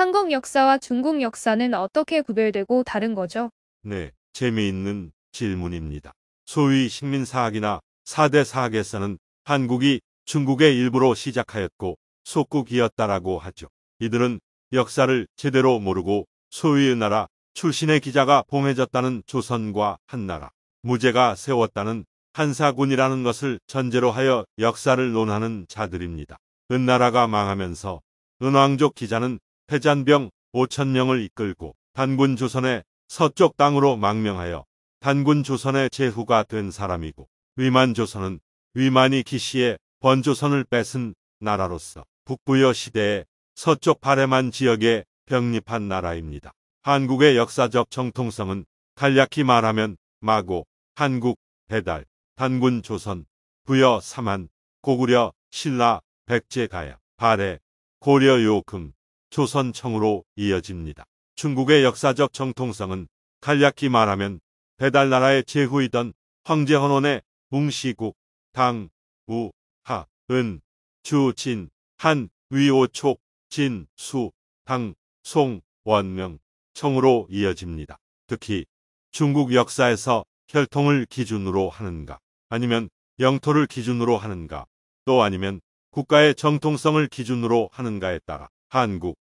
한국 역사와 중국 역사는 어떻게 구별되고 다른 거죠? 네, 재미있는 질문입니다. 소위 식민사학이나 사대 사학에서는 한국이 중국의 일부로 시작하였고 속국이었다라고 하죠. 이들은 역사를 제대로 모르고 소위의 나라 출신의 기자가 봉해졌다는 조선과 한나라, 무제가 세웠다는 한사군이라는 것을 전제로 하여 역사를 논하는 자들입니다. 은나라가 망하면서 은왕족 기자는 패잔병 5천명을 이끌고 단군 조선의 서쪽 땅으로 망명하여 단군 조선의 제후가 된 사람이고 위만 조선은 위만이 기시의 번조선을 뺏은 나라로서 북부여 시대에 서쪽 바레만 지역에 병립한 나라입니다. 한국의 역사적 정통성은 간략히 말하면 마고, 한국, 배달, 단군 조선, 부여 사만, 고구려, 신라, 백제 가야, 발해, 고려 요금, 조선청으로 이어집니다. 중국의 역사적 정통성은 간략히 말하면 배달나라의 제후이던 황제헌원의 뭉시국, 당, 우, 하, 은, 주, 진, 한, 위오촉, 진, 수, 당, 송, 원명, 청으로 이어집니다. 특히 중국 역사에서 혈통을 기준으로 하는가 아니면 영토를 기준으로 하는가 또 아니면 국가의 정통성을 기준으로 하는가에 따라 한국,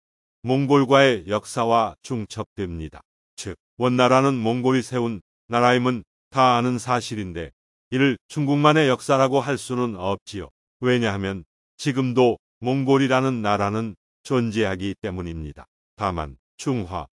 몽골과의 역사와 중첩됩니다. 즉, 원나라는 몽골이 세운 나라임은 다 아는 사실인데 이를 중국만의 역사라고 할 수는 없지요. 왜냐하면 지금도 몽골이라는 나라는 존재하기 때문입니다. 다만 중화,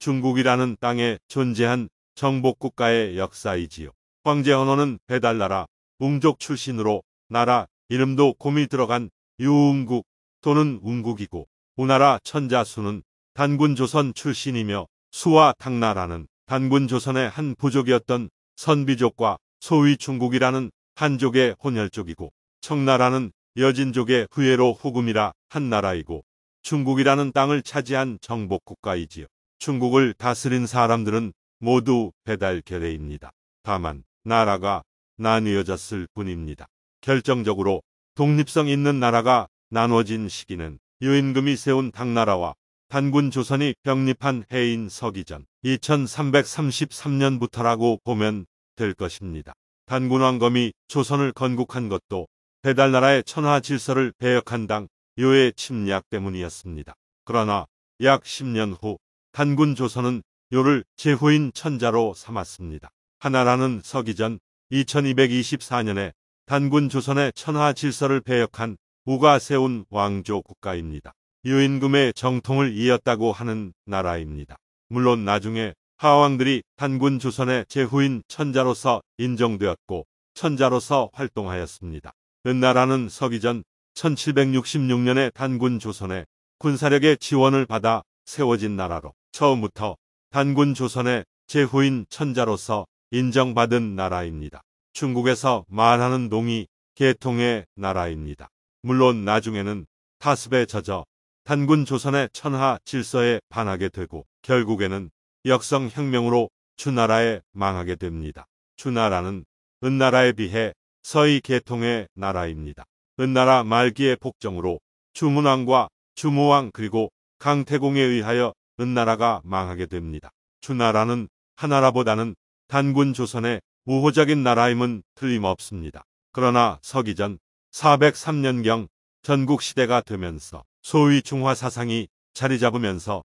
중국이라는 땅에 존재한 정복국가의 역사이지요. 황제 헌호는 배달나라, 웅족 출신으로 나라 이름도 곰이 들어간 유웅국 또는 웅국이고 우나라 천자수는 단군조선 출신이며 수와 당나라는 단군조선의 한 부족이었던 선비족과 소위중국이라는 한족의 혼혈족이고 청나라는 여진족의 후예로 후금이라 한 나라이고 중국이라는 땅을 차지한 정복국가이지요. 중국을 다스린 사람들은 모두 배달결례입니다 다만 나라가 나뉘어졌을 뿐입니다. 결정적으로 독립성 있는 나라가 나눠진 시기는 유임금이 세운 당나라와 단군 조선이 병립한 해인 서기전 2333년부터라고 보면 될 것입니다. 단군 왕검이 조선을 건국한 것도 배달나라의 천하 질서를 배역한 당 요의 침략 때문이었습니다. 그러나 약 10년 후 단군 조선은 요를 제후인 천자로 삼았습니다. 하나라는 서기전 2224년에 단군 조선의 천하 질서를 배역한 우가 세운 왕조 국가입니다. 유인금의 정통을 이었다고 하는 나라입니다. 물론 나중에 하왕들이 단군 조선의 제후인 천자로서 인정되었고 천자로서 활동하였습니다. 은나라는 서기전 1766년에 단군 조선의 군사력의 지원을 받아 세워진 나라로 처음부터 단군 조선의 제후인 천자로서 인정받은 나라입니다. 중국에서 말하는 농이 계통의 나라입니다. 물론 나중에는 타습에 젖어 단군 조선의 천하 질서에 반하게 되고 결국에는 역성혁명으로 주나라에 망하게 됩니다. 주나라는 은나라에 비해 서희 계통의 나라입니다. 은나라 말기의 복정으로 주문왕과 주무왕 그리고 강태공에 의하여 은나라가 망하게 됩니다. 주나라는 하나라보다는 단군 조선의 우호적인 나라임은 틀림없습니다. 그러나 서기전 403년경 전국시대가 되면서 소위 중화 사상이 자리 잡으면서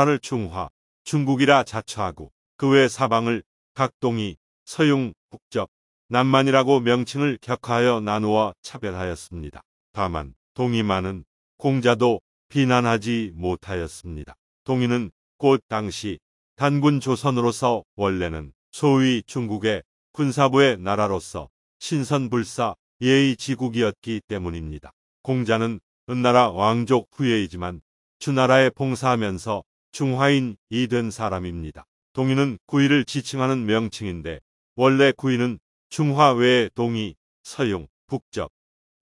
주나라를 중화, 중국이라 자처하고 그 외 사방을 각동이, 서용, 북적, 남만이라고 명칭을 격하여 나누어 차별하였습니다. 다만 동이만은 공자도 비난하지 못하였습니다. 동이는 곧 당시 단군 조선으로서 원래는 소위 중국의 군사부의 나라로서 신선불사 예의 지국이었기 때문입니다. 공자는 은나라 왕족 후예이지만 주나라에 봉사하면서 중화인이 된 사람입니다. 동인은 구이를 지칭하는 명칭인데 원래 구이는 중화 외에 동이, 서용, 북적,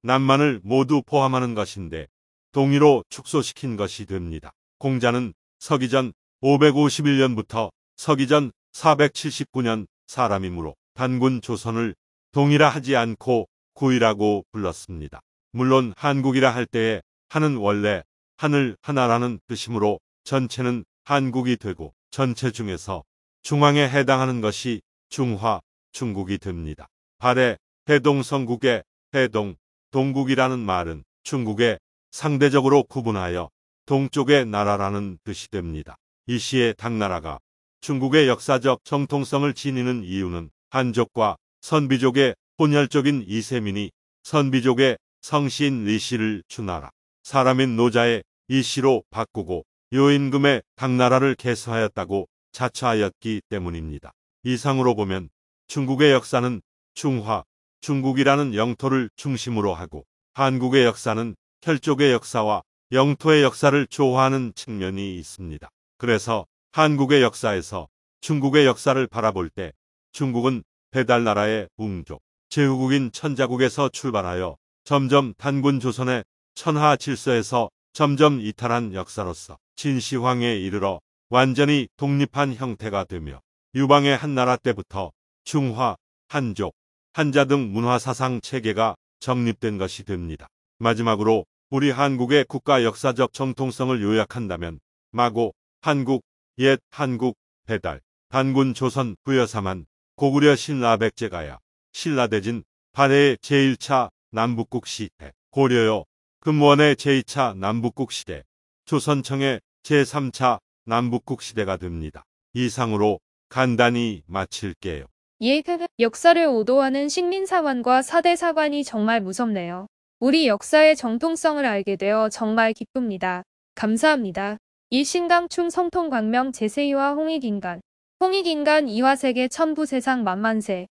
남만을 모두 포함하는 것인데 동의로 축소시킨 것이 됩니다. 공자는 서기전 551년부터 서기전 479년 사람이므로 단군 조선을 동이라 하지 않고 구이라고 불렀습니다. 물론 한국이라 할 때에 한은 원래 하늘 하나라는 뜻이므로 전체는 한국이 되고 전체 중에서 중앙에 해당하는 것이 중화, 중국이 됩니다. 발해 해동성국의 해동, 동국이라는 말은 중국에 상대적으로 구분하여 동쪽의 나라라는 뜻이 됩니다. 이 시의 당나라가 중국의 역사적 정통성을 지니는 이유는 한족과 선비족의 혼혈적인 이세민이 선비족의 성신 리씨를 추나라. 사람인 노자의 이씨로 바꾸고 요임금의 당나라를 개수하였다고 자처하였기 때문입니다. 이상으로 보면 중국의 역사는 중화, 중국이라는 영토를 중심으로 하고 한국의 역사는 혈족의 역사와 영토의 역사를 조화하는 측면이 있습니다. 그래서 한국의 역사에서 중국의 역사를 바라볼 때 중국은 배달나라의 웅족, 제후국인 천자국에서 출발하여 점점 단군 조선의 천하 질서에서 점점 이탈한 역사로서 진시황에 이르러 완전히 독립한 형태가 되며 유방의 한나라 때부터 중화, 한족, 한자 등 문화사상 체계가 정립된 것이 됩니다. 마지막으로 우리 한국의 국가 역사적 정통성을 요약한다면 마고, 한국, 옛 한국, 배달, 단군 조선, 부여사만, 고구려 신라백제가야, 신라대진 반해의 제1차 남북국 시대 고려여 금원의 제2차 남북국 시대 조선청의 제3차 남북국 시대가 됩니다. 이상으로 간단히 마칠게요. 예, 그 역사를 오도하는 식민사관과 사대사관이 정말 무섭네요. 우리 역사의 정통성을 알게 되어 정말 기쁩니다. 감사합니다. 일신강충 성통광명 제세이와 홍익인간 홍익인간 이화세계 천부세상 만만세